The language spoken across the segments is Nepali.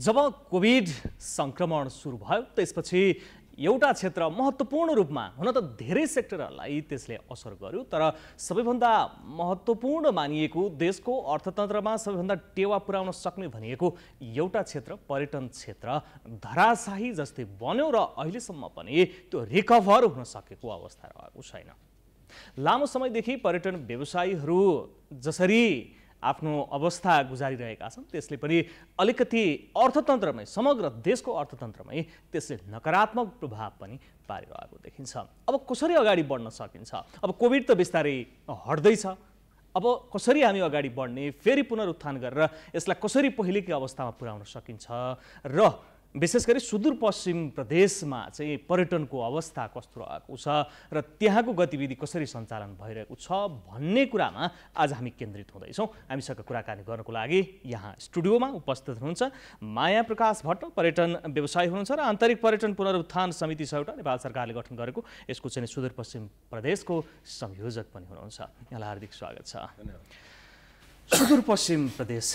जब कोभिड सङ्क्रमण सुरु भयो त्यसपछि एउटा क्षेत्र महत्त्वपूर्ण रूपमा हुन त धेरै सेक्टरहरूलाई त्यसले असर गर्यो तर सबैभन्दा महत्त्वपूर्ण मानिएको देशको अर्थतन्त्रमा सबैभन्दा टेवा पुर्याउन सक्ने भनिएको एउटा क्षेत्र पर्यटन क्षेत्र धराशाही जस्तै बन्यो र अहिलेसम्म पनि त्यो रिकभर हुन सकेको अवस्था रहेको छैन लामो समयदेखि पर्यटन व्यवसायीहरू जसरी आफ्नो अवस्था गुजारिरहेका छन् त्यसले पनि अलिकति अर्थतन्त्रमै समग्र देशको अर्थतन्त्रमै त्यसले नकारात्मक प्रभाव पनि पारिरहेको देखिन्छ अब कसरी अगाडि बढ्न सकिन्छ अब कोभिड त बिस्तारै हट्दैछ अब कसरी हामी अगाडि बढ्ने फेरि पुनरुत्थान गरेर यसलाई कसरी पहिलेकै अवस्थामा पुर्याउन सकिन्छ र विशेष गरी सुदूरपश्चिम प्रदेशमा चाहिँ पर्यटनको अवस्था कस्तो रहेको छ र त्यहाँको गतिविधि कसरी सञ्चालन भइरहेको छ भन्ने कुरामा आज हामी केन्द्रित हुँदैछौँ हामीसँग कुराकानी गर्नको लागि यहाँ स्टुडियोमा उपस्थित हुनुहुन्छ माया प्रकाश भट्ट पर्यटन व्यवसायी हुनुहुन्छ र आन्तरिक पर्यटन पुनरुत्थान समिति छ एउटा नेपाल सरकारले गठन गरेको यसको चाहिँ सुदूरपश्चिम प्रदेशको संयोजक पनि हुनुहुन्छ यहाँलाई हार्दिक स्वागत छ सुदूरपश्चिम प्रदेश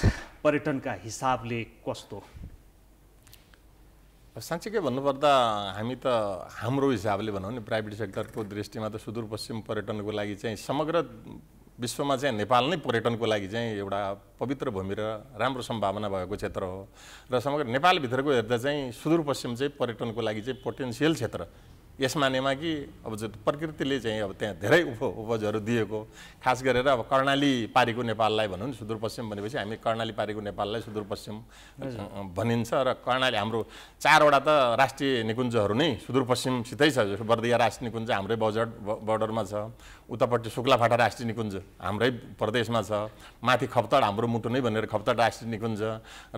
पर्यटनका हिसाबले कस्तो साँच्चीकै भन्नुपर्दा हामी त हाम्रो हिसाबले भनौँ नि प्राइभेट सेक्टरको दृष्टिमा त सुदूरपश्चिम पर्यटनको लागि चाहिँ समग्र विश्वमा चाहिँ नेपाल नै पर्यटनको लागि चाहिँ एउटा पवित्र भूमि र राम्रो सम्भावना भएको क्षेत्र हो र समग्र नेपालभित्रको हेर्दा चाहिँ सुदूरपश्चिम चाहिँ पर्यटनको लागि चाहिँ पोटेन्सियल क्षेत्र यस मानेमा कि अब जो प्रकृतिले चाहिँ अब त्यहाँ धेरै उप उपजहरू दिएको खास गरेर अब कर्णाली पारेको नेपाललाई भनौँ नि सुदूरपश्चिम भनेपछि हामी कर्णाली पारेको नेपाललाई सुदूरपश्चिम भनिन्छ र कर्णाली हाम्रो चारवटा त राष्ट्रिय निकुञ्जहरू नै सुदूरपश्चिमसितै छ जस्तो बर्दिया राष्ट्रिय निकुञ्ज हाम्रै बजट बर्डरमा छ उतापट्टि शुक्लाफाटा राष्ट्रिय निकुञ्ज हाम्रै प्रदेशमा छ माथि खप्तड हाम्रो मुटु नै भनेर खप्तड राष्ट्रिय निकुञ्ज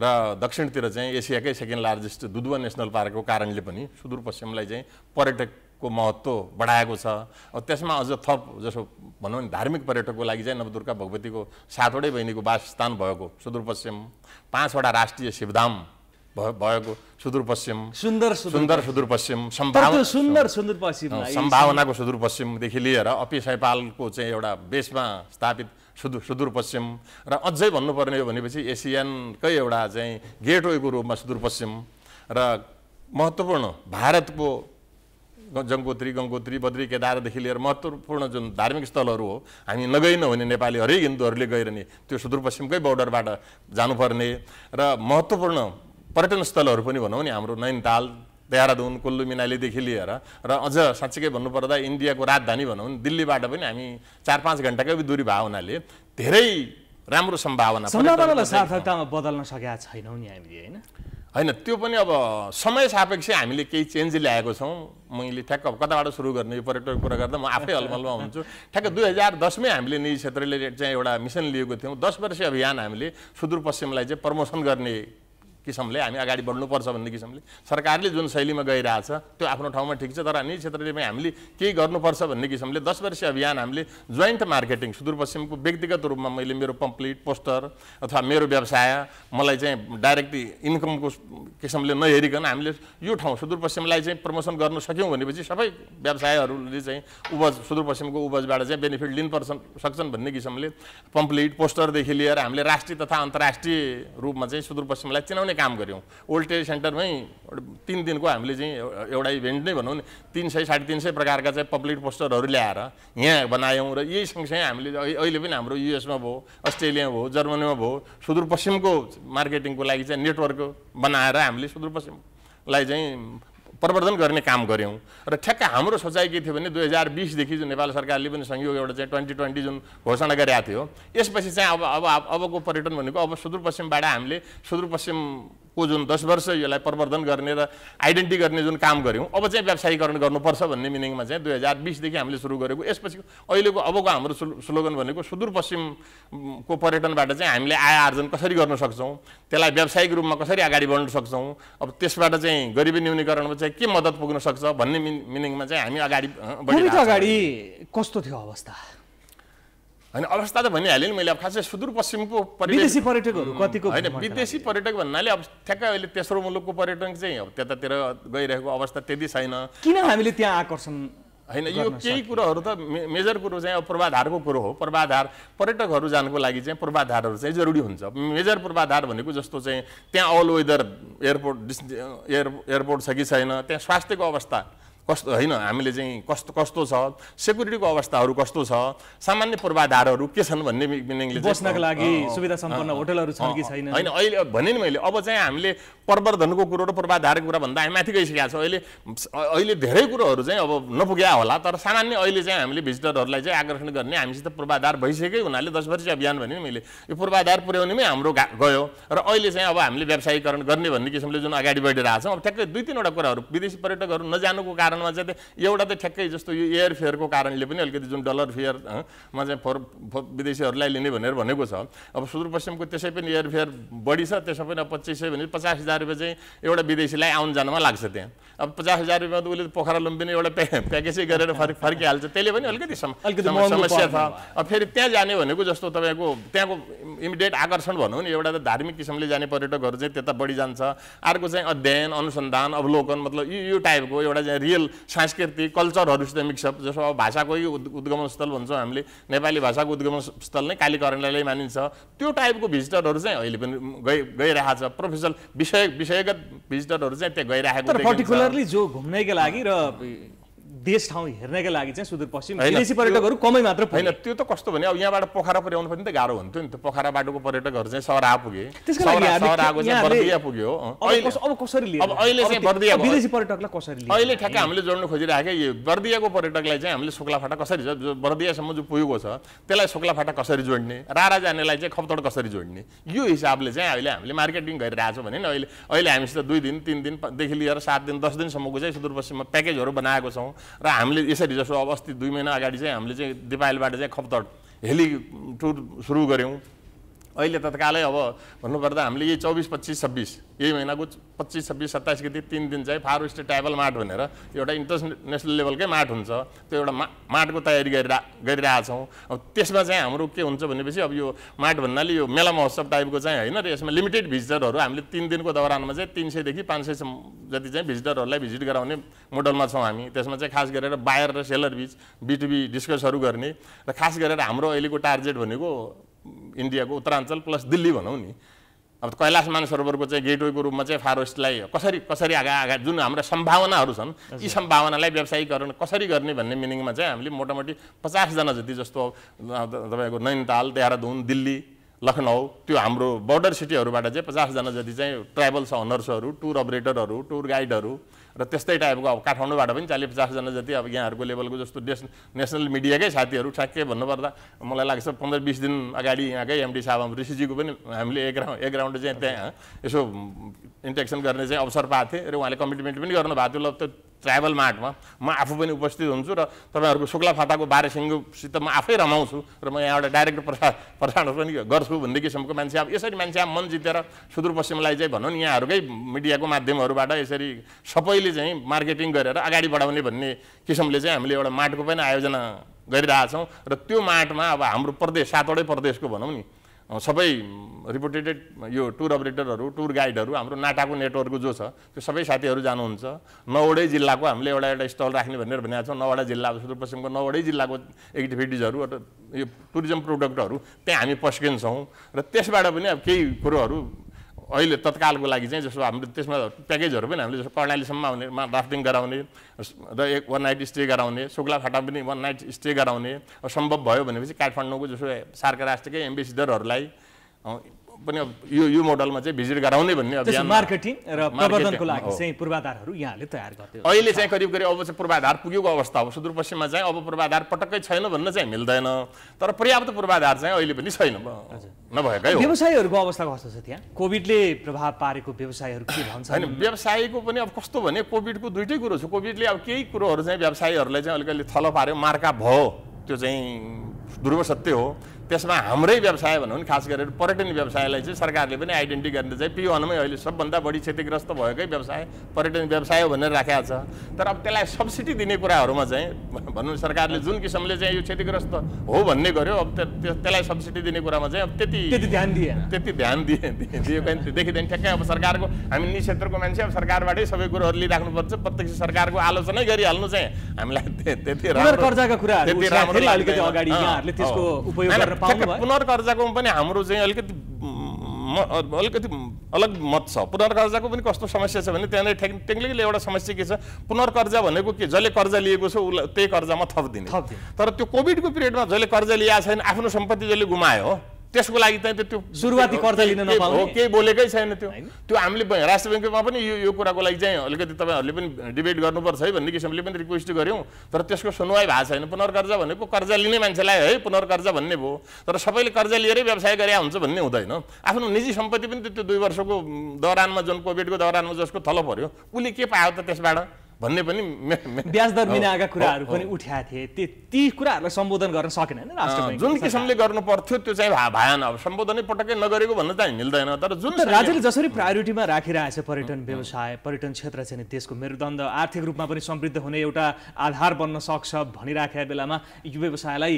र दक्षिणतिर चाहिँ एसियाकै सेकेन्ड लार्जेस्ट दुधुवा नेसनल पार्कको कारणले पनि सुदूरपश्चिमलाई चाहिँ पर्यटकको महत्त्व बढाएको छ त्यसमा अझ थप जसो भनौँ भने धार्मिक पर्यटकको लागि चाहिँ नवदुर्गा भगवतीको सातवटै बहिनीको वासस्थान भएको सुदूरपश्चिम पाँचवटा राष्ट्रिय शिवधाम भएको सुदूरपश्चिम सुन्दर सुन्दर सुदूरपश्चिम सम्भावना सुन्दर सुदूरपश्चिम सम्भावनाको सुदूरपश्चिमदेखि लिएर अपि सैपालको चाहिँ एउटा बेसमा स्थापित सुदूर सुदूरपश्चिम र अझै भन्नुपर्ने हो भनेपछि एसियनकै एउटा चाहिँ गेटवेको रूपमा सुदूरपश्चिम र महत्त्वपूर्ण भारतको जङ्गोत्री गङ्गोत्री बद्री केदारदेखि लिएर महत्त्वपूर्ण जुन धार्मिक स्थलहरू हो हामी नगइ नहुने नेपाली हरेक हिन्दूहरूले गएर नि त्यो सुदूरपश्चिमकै बोर्डरबाट जानुपर्ने र महत्त्वपूर्ण पर्यटन स्थलहरू पनि भनौँ नि हाम्रो नैनताल देहरादुन कुल्लु मिनालीदेखि लिएर र अझ साँच्चीकै भन्नुपर्दा इन्डियाको राजधानी भनौँ दिल्लीबाट पनि हामी चार पाँच घन्टाकै दूरी भए हुनाले धेरै राम्रो सम्भावना सार्थकतामा बदल्न सकेका छैनौँ नि हामीले होइन होइन त्यो पनि अब समय सापेक्ष हामीले केही चेन्ज ल्याएको छौँ मैले ठ्याक्क कताबाट सुरु गर्ने यो पर्यटक कुरा गर्दा म आफै हलमलमा हुन्छु ठ्याक्क दुई हजार दसमै हामीले निजी क्षेत्रले चाहिँ एउटा मिसन लिएको थियौँ दस वर्ष अभियान हामीले सुदूरपश्चिमलाई चाहिँ प्रमोसन गर्ने किसिमले हामी अगाडि बढ्नुपर्छ भन्ने किसिमले सरकारले जुन शैलीमा गइरहेछ त्यो आफ्नो ठाउँमा ठिक छ तर अन्य क्षेत्रले पनि हामीले केही गर्नुपर्छ भन्ने किसिमले दस वर्ष अभियान हामीले जोइन्ट मार्केटिङ सुदूरपश्चिमको व्यक्तिगत रूपमा मैले मेरो पम्प्लिट पोस्टर अथवा मेरो व्यवसाय मलाई चाहिँ डाइरेक्ट इन्कमको किसिमले नहेरिकन हामीले यो ठाउँ सुदूरपश्चिमलाई चाहिँ प्रमोसन गर्न सक्यौँ भनेपछि सबै व्यवसायहरूले चाहिँ उपज सुदूरपश्चिमको उपजबाट चाहिँ बेनिफिट लिनुपर्छ सक्छन् भन्ने किसिमले पम्प्लिट पोस्टरदेखि लिएर हामीले राष्ट्रिय तथा अन्तर्राष्ट्रिय रूपमा चाहिँ सुदूरपश्चिमलाई चिनाउने काम गऱ्यौँ ओल्ड एज सेन्टरमै तिन दिनको हामीले चाहिँ एउटा इभेन्ट नै भनौँ नि तिन सय साढे तिन सय प्रकारका चाहिँ पब्लिक पोस्टरहरू ल्याएर यहाँ बनायौँ र यही सँगसँगै हामीले अहिले पनि हाम्रो युएसमा भयो अस्ट्रेलियामा भयो जर्मनीमा भयो सुदूरपश्चिमको मार्केटिङको लागि चाहिँ नेटवर्क बनाएर हामीले सुदूरपश्चिमलाई चाहिँ प्रवर्धन गर्ने काम गऱ्यौँ र ठ्याक्क हाम्रो सोचाइ के थियो भने दुई हजार बिसदेखि जुन नेपाल सरकारले पनि संयोग एउटा चाहिँ ट्वेन्टी ट्वेन्टी जुन घोषणा गरेका थियो यसपछि चाहिँ अब अब अबको पर्यटन भनेको अब सुदूरपश्चिमबाट हामीले सुदूरपश्चिम को जुन दस वर्ष यसलाई प्रवर्धन गर्ने र आइडेन्टिटी गर्ने जुन काम गऱ्यौँ अब चाहिँ व्यावसायीकरण गर्नुपर्छ भन्ने मिनिङमा चाहिँ दुई हजार बिसदेखि हामीले सुरु गरेको यसपछि अहिलेको अबको हाम्रो स्लोगन भनेको सुदूरपश्चिमको पर्यटनबाट चाहिँ हामीले आय आर्जन कसरी गर्न सक्छौँ त्यसलाई व्यावसायिक रूपमा कसरी अगाडि बढ्न सक्छौँ अब त्यसबाट चाहिँ गरिबी न्यूनीकरणमा चाहिँ के मद्दत पुग्न सक्छ भन्ने मिनिङमा चाहिँ हामी अगाडि अगाडि कस्तो थियो अवस्था होइन अवस्था त भनिहालेँ नि मैले अब खासै सुदूरपश्चिमको विदेशी पर्यटकहरू कतिको होइन विदेशी पर्यटक भन्नाले अब ठ्याक्कै अहिले तेस्रो मुलुकको पर्यटक चाहिँ अब त्यतातिर गइरहेको अवस्था त्यति छैन किन हामीले त्यहाँ आकर्षण होइन यो केही कुरोहरू त मेजर कुरो चाहिँ अब पूर्वाधारको कुरो हो पूर्वाधार पर्यटकहरू जानको लागि चाहिँ पूर्वाधारहरू चाहिँ जरुरी हुन्छ मेजर पूर्वाधार भनेको जस्तो चाहिँ त्यहाँ all weather airport air airport छ कि छैन त्यहाँ स्वास्थ्यको अवस्था कस्तो होइन हामीले चाहिँ कस्तो कस्तो छ सेक्युरिटीको अवस्थाहरू कस्तो छ सामान्य पूर्वाधारहरू के छन् भन्ने मिनिङले बस्नको लागि सुविधा सम्पन्न होटलहरू छन् कि छैन होइन अहिले भने नि मैले अब चाहिँ हामीले प्रवर्धनको कुरो र पूर्वाधारको कुरा भन्दा हामी माथि गइसकेका छौँ अहिले अहिले धेरै कुरोहरू चाहिँ अब नपुग्या होला तर सामान्य अहिले चाहिँ हामीले भिजिटरहरूलाई चाहिँ आकर्षण गर्ने हामीसित पूर्वाधार भइसकेकै हुनाले दस वर्ष अभियान भने नि मैले यो पूर्वाधार पुर्याउनेमै हाम्रो गयो र अहिले चाहिँ अब हामीले व्यवसायीकरण गर्ने भन्ने किसिमले जुन अगाडि बढिरहेको छौँ अब ठ्याक्कै दुई तिनवटा कुराहरू विदेशी पर्यटकहरू नजानुको कारण कारणमा चाहिँ एउटा त ठ्याक्कै जस्तो यो एयर फेयरको कारणले पनि अलिकति जुन डलर फेयरमा चाहिँ फर विदेशीहरूलाई लिने भनेर भनेको छ अब सुदूरपश्चिमको त्यसै पनि एयर फेयर बढी छ त्यसमा पनि अब पच्चिस सय भने पचास हजार रुपियाँ चाहिँ एउटा विदेशीलाई आउन जानमा लाग्छ त्यहाँ अब पचास हजार रुपियाँ त उसले पोखरा लुम्बिनी एउटा प्या प्याकेजै गरेर फर्क फर्किहाल्छ त्यसले पनि अलिकति समस्या छ अब फेरि त्यहाँ जाने भनेको जस्तो तपाईँको त्यहाँको इमिडिएट आकर्षण भनौँ नि एउटा त धार्मिक किसिमले जाने पर्यटकहरू चाहिँ त्यता बढी जान्छ अर्को चाहिँ अध्ययन अनुसन्धान अवलोकन मतलब यो टाइपको एउटा चाहिँ रियल लोकल संस्कृति कल्चरहरूसित मिक्सअप जस्तो अब भाषाकै उद्गमन स्थल भन्छौँ हामीले नेपाली भाषाको उद्गमन स्थल नै कालीकरणलाई मानिन्छ त्यो टाइपको भिजिटरहरू चाहिँ अहिले पनि गइ गइरहेको छ प्रोफेसनल विषय विषयगत भिजिटरहरू चाहिँ त्यहाँ गइरहेको पर्टिकुलरली जो घुम्नैको लागि र देश ठाउँ हेर्नका लागि चाहिँ सुदूरपश्चिम विदेशी पर्यटकहरू कमै मात्र होइन त्यो त कस्तो भने अब यहाँबाट पोखरा पुर्याउनु पनि त गाह्रो हुन्थ्यो नि त पोखरा बाटोको पर्यटकहरू चाहिँ सहर पुगे पुग्यो अब कसरी अब अहिले चाहिँ विदेशी पर्यटकलाई कसरी अहिले ठ्याक्कै हामीले जोड्नु खोजिरहेको यो बर्दियाको पर्यटकलाई चाहिँ हामीले शुक्लाफाटा कसरी जो बर्दियासम्म जो पुगेको छ त्यसलाई शुक्लाफाटा कसरी जोड्ने रारा जानेलाई चाहिँ खपतड कसरी जोड्ने यो हिसाबले चाहिँ अहिले हामीले मार्केटिङ गरिरहेछौँ भने अहिले अहिले हामीसित दुई दिन तिन दिनदेखि लिएर सात दिन दस दिनसम्मको चाहिँ सुदूरपश्चिममा प्याकेजहरू बनाएको छौँ र हामीले यसरी जस्तो अब अस्ति दुई महिना अगाडि चाहिँ हामीले चाहिँ दिपायलबाट चाहिँ खपतड हेली टुर सुरु गऱ्यौँ अहिले तत्कालै अब भन्नुपर्दा हामीले यही चौबिस पच्चिस छब्बिस यही महिनाको पच्चिस छब्बिस सत्ताइस गति तिन दिन चाहिँ फार वेस्ट ट्राइबल माट भनेर एउटा इन्टरनेसनल लेभलकै माट हुन्छ त्यो एउटा मा माटको तयारी गरिरह गरिरहेछौँ अब त्यसमा चाहिँ हाम्रो के हुन्छ भनेपछि अब यो माट भन्नाले यो मेला महोत्सव टाइपको चाहिँ होइन र यसमा लिमिटेड भिजिटरहरू हामीले तिन दिनको दौरानमा चाहिँ तिन सयदेखि पाँच सयसम्म जति चाहिँ भिजिटरहरूलाई भिजिट गराउने मोडलमा छौँ हामी त्यसमा चाहिँ खास गरेर बायर र सेलर बिच बिटिबी डिस्कसहरू गर्ने र खास गरेर हाम्रो अहिलेको टार्गेट भनेको इन्डियाको उत्तराञ्चल प्लस दिल्ली भनौँ नि अब कैलाश मानसरोवरको चाहिँ गेटवेको रूपमा चाहिँ फारेस्टलाई कसरी कसरी आगा आगा जुन हाम्रा सम्भावनाहरू छन् यी सम्भावनालाई व्यवसायीकरण कसरी गर्ने भन्ने मिनिङमा चाहिँ हामीले मोटामोटी पचासजना जति जस्तो तपाईँको नैनिताल देहरादुन दिल्ली लखनऊ त्यो हाम्रो बोर्डर सिटीहरूबाट चाहिँ पचासजना जति चाहिँ ट्राभल्स अनर्सहरू टुर अपरेटरहरू टुर गाइडहरू र त्यस्तै टाइपको अब काठमाडौँबाट पनि चालिस पचासजना जति अब यहाँहरूको लेभलको जस्तो डेस नेसनल मिडियाकै साथीहरू ठ्याक्कै भन्नुपर्दा मलाई लाग्छ पन्ध्र बिस दिन अगाडि यहाँकै एमडी साहब ऋषिजीको पनि हामीले एक राउन्ड एक राउन्ड चाहिँ त्यहाँ यसो इन्ट्रेक्सन गर्ने चाहिँ अवसर पाएको थिएँ र उहाँले कमिटमेन्ट पनि गर्नुभएको थियो ल त ट्राइबल मार्टमा म आफू पनि उपस्थित हुन्छु र तपाईँहरूको शुक्ला फाटाको बारेसिङ्गोसित म आफै रमाउँछु र म यहाँबाट डाइरेक्ट प्रसा प्रसारण पनि गर्छु भन्ने किसिमको मान्छे अब यसरी मान्छे अब मन जितेर सुदूरपश्चिमलाई चाहिँ भनौँ नि यहाँहरूकै मिडियाको माध्यमहरूबाट यसरी सबैले चाहिँ मार्केटिङ गरेर अगाडि बढाउने भन्ने किसिमले चाहिँ हामीले एउटा माटको पनि आयोजना गरिरहेछौँ र त्यो माटमा अब हाम्रो प्रदेश सातवटै प्रदेशको भनौँ नि सबै रिपोर्टेटेड यो टुर अपरेटरहरू टुर गाइडहरू हाम्रो नाटाको नेटवर्कको जो छ त्यो सबै साथीहरू जानुहुन्छ नौवटै जिल्लाको हामीले एउटा एउटा स्टल राख्ने भनेर भनेको छौँ नौवटा जिल्ला सुदूरपश्चिमको नौवटै जिल्लाको एक्टिभिटिजहरू यो टुरिज्म प्रोडक्टहरू त्यहाँ हामी पस्किन्छौँ र त्यसबाट पनि अब केही कुरोहरू अहिले तत्कालको लागि चाहिँ जस्तो हाम्रो त्यसमा प्याकेजहरू पनि हामीले जस्तो कर्णालीसम्म आउनेमा राफ्टिङ गराउने र एक वान नाइट स्टे गराउने शुक्लाफाटा पनि वान नाइट स्टे गराउने सम्भव भयो भनेपछि काठमाडौँको जस्तो सार्क राष्ट्रकै एम्बेसिडरहरूलाई पनि अब यो यो मोडलमा चाहिँ भिजिट गराउने भन्ने अभियान मार्केटिङ र प्रबन्धनको लागि चाहिँ पूर्वाधारहरू यहाँले तयार अहिले चाहिँ करिब करिब अब चाहिँ पूर्वाधार पुगेको अवस्था हो सुदूरपश्चिममा चाहिँ अब पूर्वाधार पटक्कै छैन भन्न चाहिँ मिल्दैन तर पर्याप्त पूर्वाधार चाहिँ अहिले पनि छैन नभएकै हो व्यवसायीहरूको अवस्था कस्तो छ त्यहाँ कोभिडले प्रभाव पारेको व्यवसायहरू के भन्छ होइन व्यवसायको पनि अब कस्तो भने कोभिडको दुइटै कुरो छ कोभिडले अब केही कुरोहरू चाहिँ व्यवसायीहरूलाई चाहिँ अलिकति थलो पार्यो मार्का भयो त्यो चाहिँ दुर्व सत्य हो त्यसमा हाम्रै व्यवसाय भनौँ खास गरेर पर्यटन व्यवसायलाई चाहिँ सरकारले पनि आइडेन्टिटी गर्ने चाहिँ पिउनमै अहिले सबभन्दा बढी क्षतिग्रस्त भएकै व्यवसाय पर्यटन व्यवसाय हो भनेर राखेको छ तर अब त्यसलाई सब्सिडी दिने कुराहरूमा चाहिँ भनौँ सरकारले जुन किसिमले चाहिँ यो क्षतिग्रस्त हो भन्ने गर्यो अब त्यसलाई सब्सिडी दिने कुरामा चाहिँ अब त्यति त्यति ध्यान दिए त्यति ध्यान दिए दिए देखिँदैन ठ्याक्कै अब सरकारको हामी नि क्षेत्रको मान्छे अब सरकारबाटै सबै कुरोहरू लिइराख्नुपर्छ प्रत्यक्ष सरकारको आलोचनै गरिहाल्नु चाहिँ हामीलाई त्यति राम्रो कर्जाको कुरा त्यति राम्रो अगाडि त्यसको पुनर्कर्जाको पनि हाम्रो चाहिँ अलिकति अलिकति अलग मत छ पुनर्कर्जाको पनि कस्तो समस्या छ भने त्यहाँनिर टेक्निकली एउटा समस्या के छ पुनर्कर्जा भनेको के जसले कर्जा लिएको छ उसलाई त्यही कर्जामा थपिदिने तर त्यो कोभिडको पिरियडमा जसले कर्जा लिएको छैन आफ्नो सम्पत्ति जसले गुमायो त्यसको लागि चाहिँ त्यो सुरुवाती कर्जा लिन नपाउने हो केही बोलेकै छैन त्यो त्यो हामीले राष्ट्र ब्याङ्कमा पनि यो यो कुराको लागि चाहिँ अलिकति तपाईँहरूले पनि डिबेट गर्नुपर्छ है भन्ने किसिमले पनि रिक्वेस्ट गऱ्यौँ तर त्यसको सुनवाई भएको छैन पुनर्कर्जा भनेको कर्जा लिने मान्छेलाई है पुनर्कर्जा भन्ने भयो तर सबैले कर्जा लिएरै व्यवसाय गरे हुन्छ भन्ने हुँदैन आफ्नो निजी सम्पत्ति पनि त्यो दुई वर्षको दौरानमा जुन कोभिडको दौरानमा जसको थलो पऱ्यो उसले के पायो त त्यसबाट भन्ने पनि दर मिनाएका कुराहरू पनि उठाएको थिए त्यो ती कुराहरूलाई सम्बोधन गर्न सकेन होइन जुन किसिमले गर्नु पर्थ्यो त्यो चाहिँ भएन अब सम्बोधनै पटक्कै नगरेको भन्न चाहिँ मिल्दैन तर जुन राज्यले जसरी प्रायोरिटीमा राखिरहेको छ पर्यटन व्यवसाय पर्यटन क्षेत्र चाहिँ देशको मेरुदण्ड आर्थिक रूपमा पनि समृद्ध हुने एउटा आधार बन्न सक्छ भनिराखेका बेलामा यो व्यवसायलाई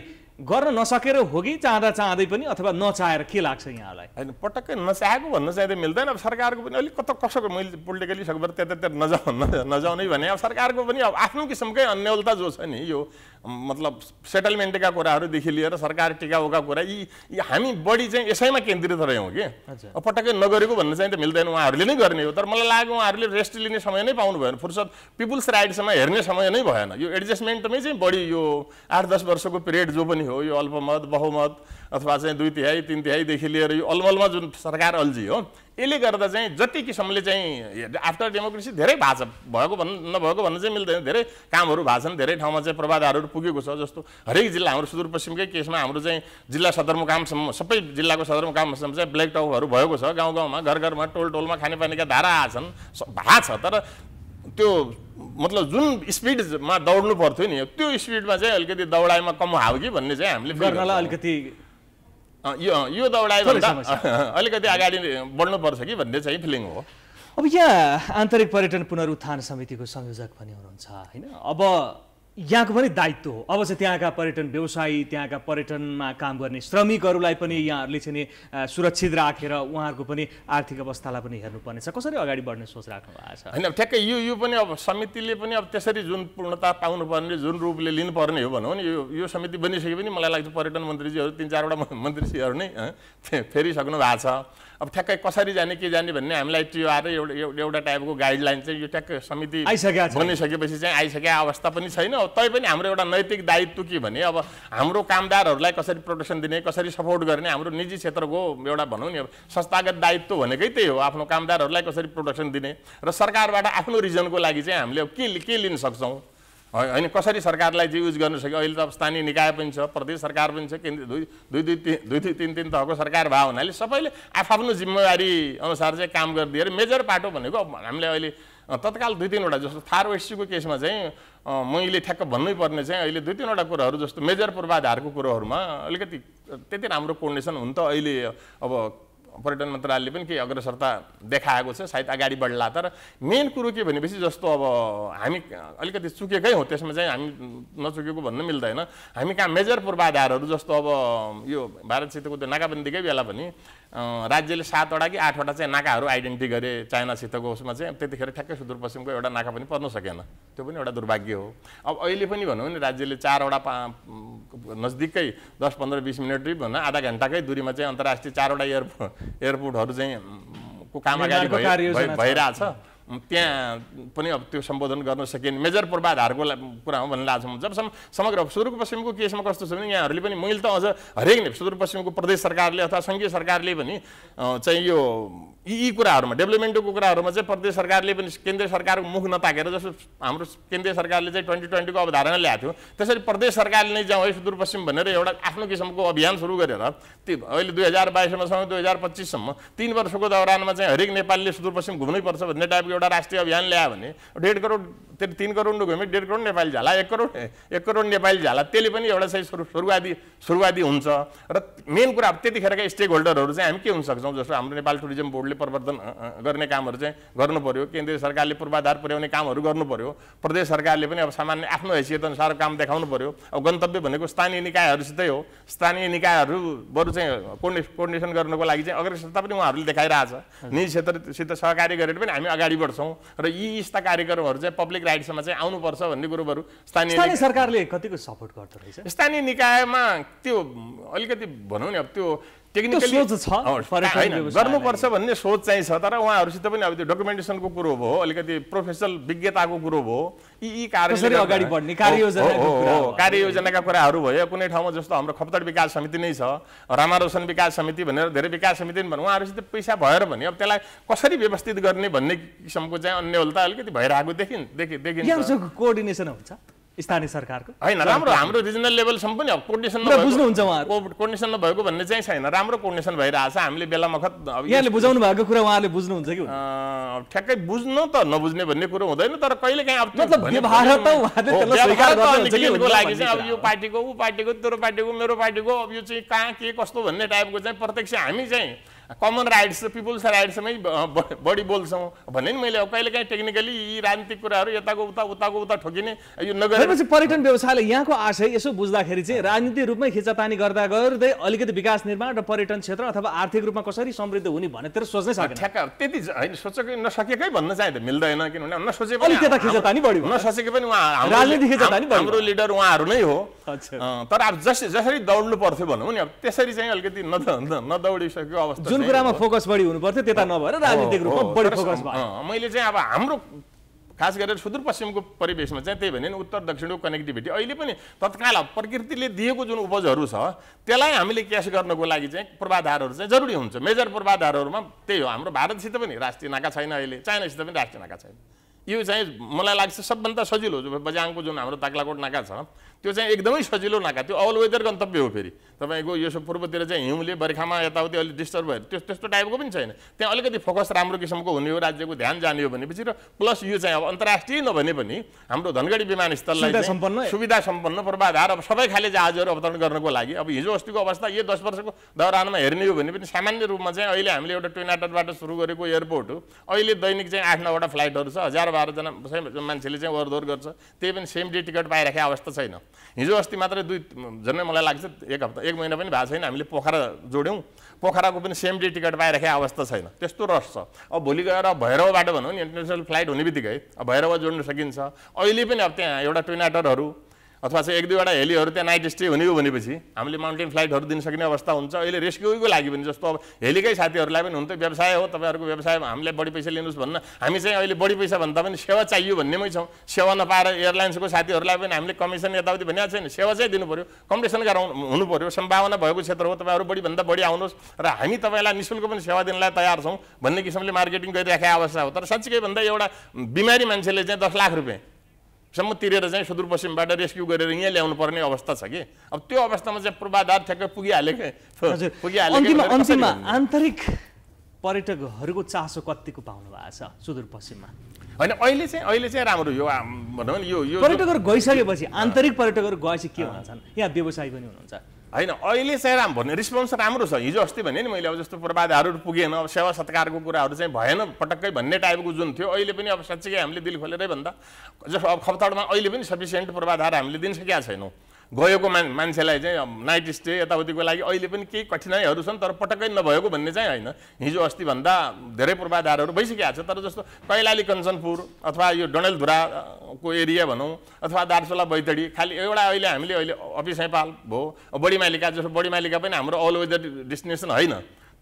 गर्न नसकेर हो कि चाहँदा चाहँदै पनि अथवा नचाहेर के लाग्छ यहाँलाई होइन पटक्कै नचाहेको भन्न चाहिँ मिल्दैन अब सरकारको पनि अलिक कता कसोको मैले पोलिटिकली सकभर त्यता नजाउ नजाउनै भने अब सरकारको पनि अब आफ्नो किसिमकै अन्यलता जो छ नि यो मतलब सेटलमेन्टका कुराहरूदेखि लिएर सरकार टिकाउका कुरा यी हामी बढी चाहिँ यसैमा केन्द्रित रह्यौँ कि अब पटक्कै नगरेको भन्न चाहिँ त मिल्दैन उहाँहरूले नै गर्ने हो तर मलाई लाग्यो उहाँहरूले रेस्ट लिने समय नै पाउनु भएन फुर्सद पिपुल्स राइट्समा हेर्ने समय नै भएन यो एडजस्टमेन्टमै चाहिँ बढी यो आठ दस वर्षको पिरियड जो पनि हो यो अल्पमत बहुमत अथवा चाहिँ दुई तिहाई तिन तिहाईदेखि लिएर यो अलमलमा जुन सरकार अल्झी हो यसले गर्दा चाहिँ जति किसिमले चाहिँ आफ्टर डेमोक्रेसी धेरै भएको छ भएको भन्नु नभएको भन्नु चाहिँ मिल्दैन धेरै कामहरू भएको छन् धेरै ठाउँमा चाहिँ प्रभावहरू पुगेको छ जस्तो हरेक जिल्ला हाम्रो सुदूरपश्चिमकै केसमा हाम्रो चाहिँ जिल्ला सदरमुकामसम्म सबै जिल्लाको सदरमुकामसम्म चाहिँ ब्ल्याक टाउहरू भएको छ गाउँ गाउँमा घर घरमा टोल टोलमा खानेपानीका धारा आएछन् भएको छ तर त्यो मतलब जुन स्पिडमा दौड्नु पर्थ्यो नि त्यो स्पिडमा चाहिँ अलिकति दौडाइमा कम हाउ कि भन्ने चाहिँ हामीले गर्नलाई अलिकति यो यो दौडाइ अलिकति अगाडि बढ्नुपर्छ कि भन्ने चाहिँ फिलिङ हो अब यहाँ आन्तरिक पर्यटन पुनरुत्थान समितिको संयोजक पनि हुनुहुन्छ होइन अब यहाँको पनि दायित्व हो अब चाहिँ त्यहाँका पर्यटन व्यवसायी त्यहाँका पर्यटनमा काम गर्ने श्रमिकहरूलाई पनि यहाँहरूले चाहिँ नि सुरक्षित राखेर उहाँहरूको पनि आर्थिक अवस्थालाई पनि हेर्नुपर्नेछ कसरी अगाडि बढ्ने सोच राख्नु भएको छ होइन ठ्याक्कै यो यो पनि अब समितिले पनि अब त्यसरी जुन पूर्णता पाउनुपर्ने जुन रूपले लिनुपर्ने हो भनौँ नि यो यो समिति बनिसके पनि मलाई लाग्छ पर्यटन मन्त्रीजीहरू तिन चारवटा मन्त्रीजीहरू नै फेरिसक्नु भएको छ अब ठ्याक्कै कसरी जाने के जाने भन्ने हामीलाई त्यो आएर एउटा एउटा टाइपको गाइडलाइन चाहिँ यो ठ्याक्कै समिति बनिसकेपछि चाहिँ आइसकेको अवस्था पनि छैन तै पनि हाम्रो एउटा नैतिक दायित्व के भने अब हाम्रो कामदारहरूलाई कसरी प्रोटेक्सन दिने कसरी सपोर्ट गर्ने हाम्रो निजी क्षेत्रको एउटा भनौँ नि अब संस्थागत दायित्व भनेकै त्यही हो आफ्नो कामदारहरूलाई कसरी प्रोटेक्सन दिने र सरकारबाट आफ्नो रिजनको लागि चाहिँ हामीले के के लिन सक्छौँ होइन कसरी सरकारलाई चाहिँ युज गर्न सक्यो अहिले त अब स्थानीय निकाय पनि छ प्रदेश सरकार पनि छ केन्द्र दुई दुई दुई तिन दुई दुई तिन तिन तहको सरकार भए हुनाले सबैले आफ्नो जिम्मेवारी अनुसार चाहिँ काम गरिदिएर मेजर पाटो भनेको हामीले अहिले तत्काल दुई तिनवटा जस्तो थार वेस्टीको केसमा चाहिँ मैले ठ्याक्क भन्नै पर्ने चाहिँ अहिले दुई तिनवटा कुराहरू जस्तो मेजर पूर्वाधारको कुरोहरूमा अलिकति त्यति राम्रो कोर्डिनेसन हुन त अहिले अब पर्यटन मन्त्रालयले पनि केही अग्रसरता देखाएको छ सायद अगाडि बढ्ला तर मेन कुरो के भनेपछि जस्तो अब हामी अलिकति चुकेकै हो त्यसमा चाहिँ हामी नचुकेको भन्नु मिल्दैन हामी कहाँ मेजर पूर्वाधारहरू जस्तो अब यो भारतसितको त्यो नाकाबन्दीकै बेला पनि राज्यले सातवटा कि आठवटा चाहिँ नाकाहरू आइडेन्टिटी गरे चाइनासितको उसमा चाहिँ त्यतिखेर ठ्याक्कै सुदूरपश्चिमको एउटा नाका पनि पर्न सकेन त्यो पनि एउटा दुर्भाग्य हो अब अहिले पनि भनौँ भने राज्यले चारवटा पा नजदिकै दस पन्ध्र बिस मिनटै भनौँ आधा घन्टाकै दुरीमा चाहिँ अन्तर्राष्ट्रिय चारवटा एयरपोर्ट एयरपोर्टहरू चाहिँ को काम अगाडि भइरहेछ त्यहाँ पनि अब त्यो सम्बोधन गर्न सकिने मेजर पूर्वाधारको कुरा हो भन्ने लाग्छ जबसम्म समग्र सुदूरपश्चिमको केसमा कस्तो छ भने यहाँहरूले पनि मैले त अझ हरेक नै सुदूरपश्चिमको प्रदेश सरकारले अथवा सङ्घीय सरकारले पनि चाहिँ यो यी कुराहरूमा डेभलपमेन्टको कुराहरूमा चाहिँ प्रदेश सरकारले पनि केन्द्र सरकारको मुख नताकेर जस्तो हाम्रो केन्द्रीय सरकारले चाहिँ ट्वेन्टी ट्वेन्टीको अवधारणा ल्याएको थियो त्यसरी प्रदेश सरकारले नै जाउँ है सुदूरपश्चिम भनेर एउटा आफ्नो किसिमको अभियान सुरु गरेर त्यो अहिले दुई हजार बाइसमासम्म दुई हजार पच्चिससम्म तिन वर्षको दौरानमा चाहिँ हरेक नेपालीले सुदूरपश्चिम घुम्नै पर्छ भन्ने टाइपको एउटा राष्ट्रिय अभियान ल्यायो भने डेढ करोड त्यति तिन करोड घुम्यो डेढ करोड नेपाली झाला एक करोड एक करोड नेपाली झाला त्यसले पनि एउटा चाहिँ सुरु सुरुवाती सुरुवाती हुन्छ र मेन कुरा अब त्यतिखेरका स्टेक होल्डरहरू चाहिँ हामी के हुनसक्छौँ जस्तो हाम्रो नेपाल टुरिज्म बोर्डले प्रवर्धन गर्ने कामहरू चाहिँ गर्नु पऱ्यो केन्द्रीय सरकारले पूर्वाधार पुर्याउने कामहरू गर्नु पऱ्यो प्रदेश सरकारले पनि अब सामान्य आफ्नो हैसियत अनुसार काम देखाउनु पऱ्यो अब गन्तव्य भनेको स्थानीय निकायहरूसितै हो स्थानीय निकायहरू बरु चाहिँ कोर्डिनेसन गर्नुको लागि चाहिँ अग्रसरता पनि उहाँहरूले देखाइरहेछ निजी क्षेत्रसित सहकारी गरेर पनि हामी अगाडि बढ्छौँ गर्छौँ र यी यस्ता कार्यक्रमहरू चाहिँ पब्लिक राइट्समा चाहिँ आउनुपर्छ भन्ने कुरोहरू स्थानीय सरकारले कतिको सपोर्ट गर्दो रहेछ स्थानीय निकायमा त्यो अलिकति भनौँ नि अब त्यो गर्नुपर्छ भन्ने सोच चाहिँ छ तर उहाँहरूसित पनि अब त्यो डकुमेन्टेसनको कुरो भयो अलिकति प्रोफेसनल विज्ञताको कुरो भयो यी यी कार्य कार्ययोजनाका कुराहरू भयो कुनै ठाउँमा जस्तो हाम्रो खपतड विकास समिति नै छ रामारोशन विकास समिति भनेर धेरै विकास समिति पनि उहाँहरूसित पैसा भएर भने अब त्यसलाई कसरी व्यवस्थित गर्ने भन्ने किसिमको चाहिँ अन्यलता अलिकति भइरहेको देखिन्छ कोर्डिनेसन हुन्छ स्थानीय सरकारको होइन राम्रो हाम्रो रिजनल लेभलसम्म पनि अब कोर्डिनेसन बुझ्नुहुन्छ कोर्डिनेसन नभएको भन्ने चाहिँ छैन राम्रो कोर्डिनेसन भइरहेछ हामीले बेला मखत यहाँले बुझाउनु भएको कुरा उहाँले बुझ्नुहुन्छ कि ठ्याक्कै बुझ्नु त नबुझ्ने भन्ने कुरो हुँदैन तर कहिले काहीँ अब यो पार्टीको ऊ पार्टीको तेरो पार्टीको मेरो पार्टीको अब यो चाहिँ कहाँ के कस्तो भन्ने टाइपको चाहिँ प्रत्यक्ष हामी चाहिँ कमन राइट्स पिपुल्स राइट्समै बढी बोल्छौँ भने नि मैले अब कहिलेकाहीँ टेक्निकली यी राजनीतिक कुराहरू यताको उता उताको उता ठोकिने यो नगर पर्यटन व्यवसायले यहाँको आशय यसो बुझ्दाखेरि चाहिँ राजनीतिक रूपमै खिचातानी गर्दा गर्दै अलिकति विकास निर्माण र पर्यटन क्षेत्र अथवा आर्थिक रूपमा कसरी समृद्ध हुने भनेर सोच्नै सकेन ठ्याक्क त्यति होइन सोचेकै नसकेकै भन्न चाहे त मिल्दैन किनभने नसोचे पनि त्यता खिचातानी बढी नसोचेको पनि उहाँ राजनीतिक खिचातानी हाम्रो लिडर उहाँहरू नै हो तर अब जस जसरी दौड्नु पर्थ्यो भनौँ नि अब त्यसरी चाहिँ अलिकति नदौडिसकेको अवस्था जुन कुरामा फोकस बढी हुनुपर्थ्यो त्यता नभएर राजनीतिक रूपमा बढी फोकस भयो मैले चाहिँ अब हाम्रो खास गरेर सुदूरपश्चिमको परिवेशमा चाहिँ त्यही भने उत्तर दक्षिणको कनेक्टिभिटी अहिले पनि तत्काल प्रकृतिले दिएको जुन उपजहरू छ त्यसलाई हामीले क्यास गर्नको लागि चाहिँ पूर्वाधारहरू चाहिँ जरुरी हुन्छ मेजर पूर्वाधारहरूमा त्यही हो हाम्रो भारतसित पनि राष्ट्रिय नाका छैन अहिले चाइनासित पनि राष्ट्रिय नाका छैन यो चाहिँ मलाई लाग्छ सबभन्दा सजिलो बजाङको जुन हाम्रो ताक्लाकोट नाका छ त्यो चाहिँ एकदमै सजिलो नाका त्यो अल वेदर गन्तव्य हो फेरि तपाईँको यसो पूर्वतिर चाहिँ हिउँले बर्खामा यताउति अलिक डिस्टर्ब भयो त्यो त्यस्तो टाइपको पनि छैन त्यहाँ अलिकति फोकस राम्रो किसिमको हुने हो राज्यको ध्यान जाने हो भनेपछि र प्लस यो चाहिँ अब अन्तर्राष्ट्रिय नभने पनि हाम्रो धनगढी विमानस्थललाई सम्पन्न सुविधा सम्पन्न पूर्वाधार अब सबै खाले जहाजहरू अवतरण गर्नको लागि अब हिजो अस्तिको अवस्था यो दस वर्षको दौरानमा हेर्ने हो भने पनि सामान्य रूपमा चाहिँ अहिले हामीले एउटा ट्विनाटरबाट सुरु गरेको एयरपोर्ट हो अहिले दैनिक चाहिँ आठ नौवटा फ्लाइटहरू छ हजार बाह्रजना मान्छेले चाहिँ ओहोर गर्छ त्यही पनि सेम डे टिकट पाइराखेको अवस्था छैन हिजो अस्ति मात्रै दुई झन्डै मलाई लाग्छ एक हप्ता एक महिना पनि भएको छैन हामीले पोखरा जोड्यौँ पोखराको पनि सेम डे टिकट पाइराखेको अवस्था छैन त्यस्तो रस छ अब भोलि गएर भैरवबाट भनौँ नि इन्टरनेसनल फ्लाइट हुने बित्तिकै अब भैरव जोड्न सकिन्छ अहिले पनि अब त्यहाँ एउटा ट्विनाटरहरू अथवा चाहिँ एक दुईवटा हेलीहरू त्यहाँ नाइट स्टे हुने हो भनेपछि हामीले माउन्टेन फ्लाइटहरू दिन सक्ने अवस्था हुन्छ अहिले रेस्क्युको लागि पनि जस्तो अब हेलीकै साथीहरूलाई पनि हुन्थ्यो व्यवसाय हो तपाईँहरूको व्यवसाय हामीलाई बढी पैसा लिनुहोस् भन्न हामी चाहिँ अहिले बढी पैसा भन्दा पनि सेवा चाहियो भन्नेमै छौँ सेवा नपाएर एयरलाइन्सको साथीहरूलाई पनि हामीले कमिसन यताउति भनिएको छैन सेवा चाहिँ दिनु पऱ्यो कम्पिटिसन गराउनु हुनु पऱ्यो सम्भावना भएको क्षेत्र हो तपाईँहरू बढीभन्दा बढी आउनुहोस् र हामी तपाईँलाई निशुल्क पनि सेवा दिनलाई तयार छौँ भन्ने किसिमले मार्केटिङ गरिराखेको अवस्था हो तर साँच्चीकै भन्दा एउटा बिमारी मान्छेले चाहिँ दस लाख रुपियाँ सम्म तिरेर चाहिँ सुदूरपश्चिमबाट रेस्क्यु गरेर यहीँ ल्याउनु पर्ने अवस्था छ कि अब त्यो अवस्थामा चाहिँ पूर्वाधार ठ्याक्कै पुगिहाले अन्तिममा आन्तरिक पर्यटकहरूको चासो कतिको पाउनु भएको छ सुदूरपश्चिममा होइन अहिले चाहिँ अहिले चाहिँ राम्रो यो भनौँ यो यो पर्यटकहरू गइसकेपछि आन्तरिक पर्यटकहरू गएपछि के हुन्छन् यहाँ व्यवसायी पनि हुनुहुन्छ होइन अहिले चाहिँ राम भन्ने रिस्पोन्स राम्रो छ हिजो अस्ति भने नि मैले अब जस्तो पूर्वाधारहरू पुगेन अब सेवा सत्कारको कुराहरू चाहिँ भएन पटक्कै भन्ने टाइपको जुन थियो अहिले पनि अब साँच्चीकै हामीले दिल खोलेरै भन्दा जस्तो अब खपतडमा अहिले पनि सफिसियन्ट पूर्वाधार हामीले दिन सकेका छैनौँ गएको मान मान्छेलाई चाहिँ नाइट स्टे यताउतिको लागि अहिले पनि केही कठिनाइहरू छन् तर पटक्कै नभएको भन्ने चाहिँ होइन हिजो अस्तिभन्दा धेरै पूर्वाधारहरू छ तर जस्तो कैलाली कञ्चनपुर अथवा यो डणेलधुराको एरिया भनौँ अथवा दार्चुला बैतडी खालि एउटा अहिले हामीले अहिले अफिस नेपाल भयो बडीमालिका जस्तो बडीमालिका पनि हाम्रो अल वेदर डेस्टिनेसन होइन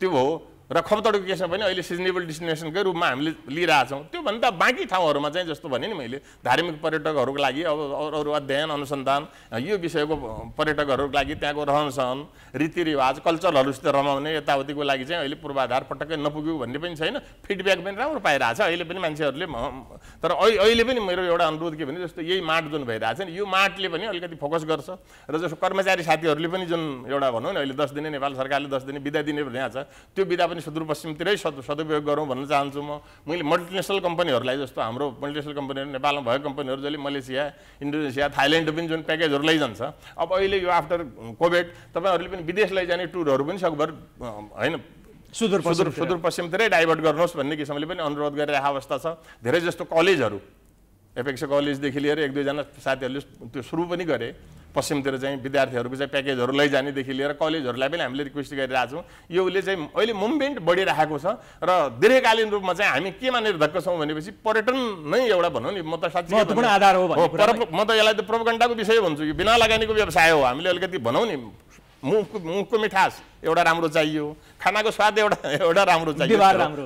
त्यो भयो र खपतडको केसमा पनि अहिले सिजनेबल डेस्टिनेसनकै रूपमा हामीले लिइरहेछौँ त्योभन्दा बाँकी ठाउँहरूमा चाहिँ जस्तो भने नि मैले धार्मिक पर्यटकहरूको लागि अब अरू अध्ययन अनुसन्धान यो विषयको पर्यटकहरूको लागि त्यहाँको रहन सहन रीतिरिवाज कल्चरहरूसित रमाउने यताउतिको लागि चाहिँ अहिले पूर्वाधार पटक्कै नपुग्यो भन्ने पनि छैन फिडब्याक पनि राम्रो पाइरहेछ अहिले पनि मान्छेहरूले तर अहिले पनि मेरो एउटा अनुरोध के भने जस्तो यही माट जुन भइरहेछ नि यो माटले पनि अलिकति फोकस गर्छ र जस्तो कर्मचारी साथीहरूले पनि जुन एउटा भनौँ न अहिले दस दिने नेपाल सरकारले दस दिने बिदा दिने भनिरहेको छ त्यो बिदा पनि पनि सुदूरपश्चिमतिरै सद सदुपयोग गरौँ भन्न चाहन्छु म मैले मल्टिनेसनल कम्पनीहरूलाई जस्तो हाम्रो मल्टिनेसनल कम्पनीहरू नेपालमा भएको कम्पनीहरू जसले मलेसिया इन्डोनेसिया थाइल्यान्ड पनि जुन प्याकेजहरू लैजान्छ अब अहिले यो आफ्टर कोभिड तपाईँहरूले पनि विदेश लैजाने टुरहरू पनि सकभर होइन सुदूर सुदूरपश्चिमतिरै डाइभर्ट गर्नुहोस् भन्ने किसिमले पनि अनुरोध गरिरहेको अवस्था छ धेरै जस्तो कलेजहरू एपेक्स कलेजदेखि लिएर एक दुईजना साथीहरूले त्यो सुरु पनि गरे पश्चिमतिर चाहिँ विद्यार्थीहरूको चाहिँ प्याकेजहरू लैजानेदेखि लिएर कलेजहरूलाई पनि हामीले रिक्वेस्ट गरिरहेको छौँ यो उसले चाहिँ अहिले मुभमेन्ट बढिरहेको छ र दीर्घकालीन रूपमा चाहिँ हामी केमा निर्धक्क छौँ भनेपछि पर्यटन नै एउटा भनौँ नि म त साँच्चै आधार हो म त यसलाई त प्रोपगन्डाको विषय भन्छु यो बिना लगानीको व्यवसाय हो हामीले अलिकति भनौँ नि मुखको मुखको मिठास एउटा राम्रो चाहियो खानाको स्वाद एउटा एउटा राम्रो चाहियो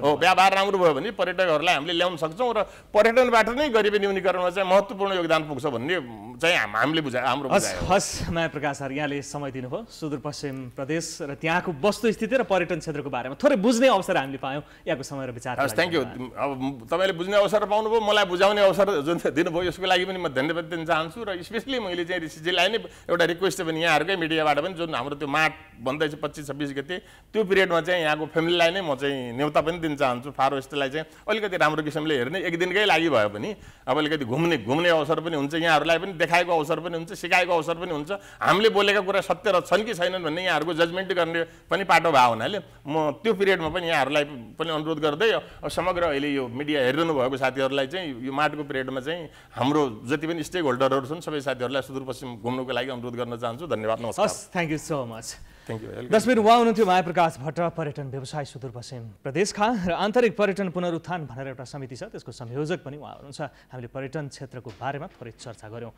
हो व्यापार राम्रो भयो भने पर्यटकहरूलाई हामीले ल्याउन सक्छौँ र पर्यटनबाट नै गरिबी न्यूनीकरणमा चाहिँ महत्त्वपूर्ण योगदान पुग्छ भन्ने चाहिँ हामीले बुझायो हाम्रो हस् माया प्रकाश सर यहाँले समय दिनुभयो सुदूरपश्चिम प्रदेश र त्यहाँको वस्तुस्थिति र पर्यटन क्षेत्रको बारेमा थोरै बुझ्ने अवसर हामीले पायौँ यहाँको समय र विचार हस् थ्याङ्क यू अब तपाईँले बुझ्ने अवसर पाउनुभयो मलाई बुझाउने अवसर जुन दिनुभयो यसको लागि पनि म धन्यवाद दिन चाहन्छु र स्पेसली मैले चाहिँ ऋषिजीलाई नै एउटा रिक्वेस्ट पनि यहाँहरूकै मिडियाबाट पनि जुन हाम्रो त्यो माट भन्दैछ पच्चिस पच्चिस छब्बिस गते त्यो पिरियडमा चाहिँ यहाँको फ्यामिलीलाई नै म चाहिँ न्यौता पनि दिन चाहन्छु फारो यस्तोलाई चाहिँ अलिकति राम्रो किसिमले हेर्ने एक दिनकै लागि भयो पनि अब अलिकति घुम्ने घुम्ने अवसर पनि हुन्छ यहाँहरूलाई पनि देखाएको अवसर पनि हुन्छ सिकाएको अवसर पनि हुन्छ हामीले बोलेका कुरा सत्य र छन् कि छैनन् भन्ने यहाँहरूको जजमेन्ट गर्ने पनि पाटो भएको हुनाले म त्यो पिरियडमा पनि यहाँहरूलाई पनि अनुरोध गर्दै समग्र अहिले यो मिडिया हेरिरहनु भएको साथीहरूलाई चाहिँ यो माटोको पिरियडमा चाहिँ हाम्रो जति पनि स्टेक होल्डरहरू छन् सबै साथीहरूलाई सुदूरपश्चिम घुम्नुको लागि अनुरोध गर्न चाहन्छु धन्यवाद नमस्कार thank you so much minute उहाँ हुनुहुन्थ्यो प्रकाश भट्ट पर्यटन व्यवसाय सुदूरपश्चिम प्रदेश प्रदेशका र आन्तरिक पर्यटन पुनरुत्थान भनेर एउटा समिति छ त्यसको संयोजक पनि उहाँ हुनुहुन्छ हामीले पर्यटन क्षेत्रको बारेमा थोरै चर्चा गऱ्यौँ